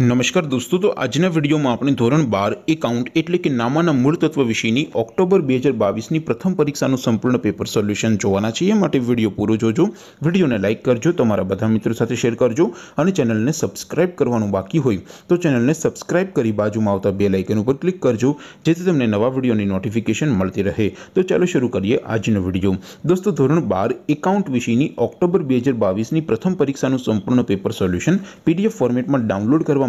નમસ્કાર દોસ્તો તો આજના વિડીયોમાં આપણે ધોરણ બાર એકાઉન્ટ એટલે કે નામાના મૂળ તત્વ વિશેની ઓક્ટોબર બે હજાર બાવીસની પ્રથમ પરીક્ષાનું સંપૂર્ણ પેપર સોલ્યુશન જોવાના છે એ માટે વિડીયો પૂરો જોજો વિડીયોને લાઇક કરજો તમારા બધા મિત્રો સાથે શેર કરજો અને ચેનલને સબસ્ક્રાઇબ કરવાનું બાકી હોય તો ચેનલને સબસ્ક્રાઇબ કરી બાજુમાં આવતા બે લાઇકન ઉપર ક્લિક કરજો જેથી તમને નવા વિડીયોની નોટિફિકેશન મળતી રહે તો ચાલો શરૂ કરીએ આજનો વિડીયો દોસ્તો ધોરણ બાર એકાઉન્ટ વિશેની ઓક્ટોબર બે હજાર બાવીસની પ્રથમ પરીક્ષાનું સંપૂર્ણ પેપર સોલ્યુશન પીડીએફ ફોર્મેટમાં ડાઉનલોડ કરવા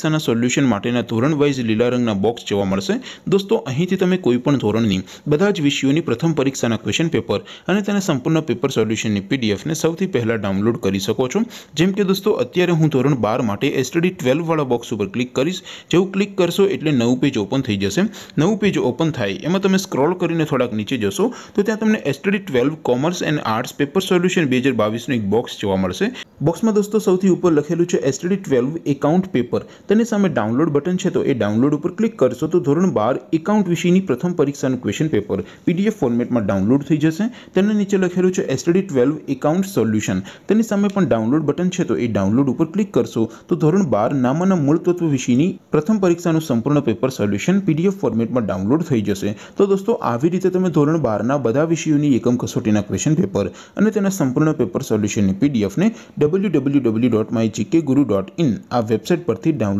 સના સોલ્યુશન માટેના ધોરણ વાઇઝ લીલા રંગના બોક્સ જોવા મળશે દોસ્તો અહીંથી તમે કોઈપણ ધોરણની બધા જ વિષયોની પ્રથમ પરીક્ષાના ક્વેશ્ચન પેપર અને તેના સંપૂર્ણ પેપર સોલ્યુશનની પીડીએફ ને સૌથી પહેલા ડાઉનલોડ કરી શકો છો જેમ કે દોસ્તો અત્યારે હું ધોરણ 12 માટે STD 12 વાળો બોક્સ ઉપર ક્લિક કરીશ જે હું ક્લિક કરશો એટલે નવું પેજ ઓપન થઈ જશે નવું પેજ ઓપન થાય એમાં તમે સ્ક્રોલ કરીને થોડક નીચે જશો તો ત્યાં તમને STD 12 commerce and arts paper solution 2022 નો એક બોક્સ જોવા મળશે બોક્સમાં દોસ્તો સૌથી ઉપર લખેલું છે STD 12 એકાઉન્ટ પેપર તની સામે ડાઉનલોડ બટન છે તો એ ડાઉનલોડ ઉપર ક્લિક કરશો તો ધોરણ 12 એકાઉન્ટ વિષયની પ્રથમ પરીક્ષાનું ક્વેશ્ચન પેપર પીડીએફ ફોર્મેટમાં ડાઉનલોડ થઈ જશે તેને નીચે લખેલું છે STD 12 એકાઉન્ટ સોલ્યુશન તની સામે પણ ડાઉનલોડ બટન છે તો એ ડાઉનલોડ ઉપર ક્લિક કરશો તો ધોરણ 12 નામના મૂળ તત્વ વિષયની પ્રથમ પરીક્ષાનું સંપૂર્ણ પેપર સોલ્યુશન પીડીએફ ફોર્મેટમાં ડાઉનલોડ થઈ જશે તો દોસ્તો આવી રીતે તમે ધોરણ 12 ના બધા વિષયોની એકમ કસોટીના ક્વેશ્ચન પેપર અને તેના સંપૂર્ણ પેપર સોલ્યુશનની પીડીએફ ને www.mygkguru.in આ વેબસાઈટ પરથી ડાઉનલોડ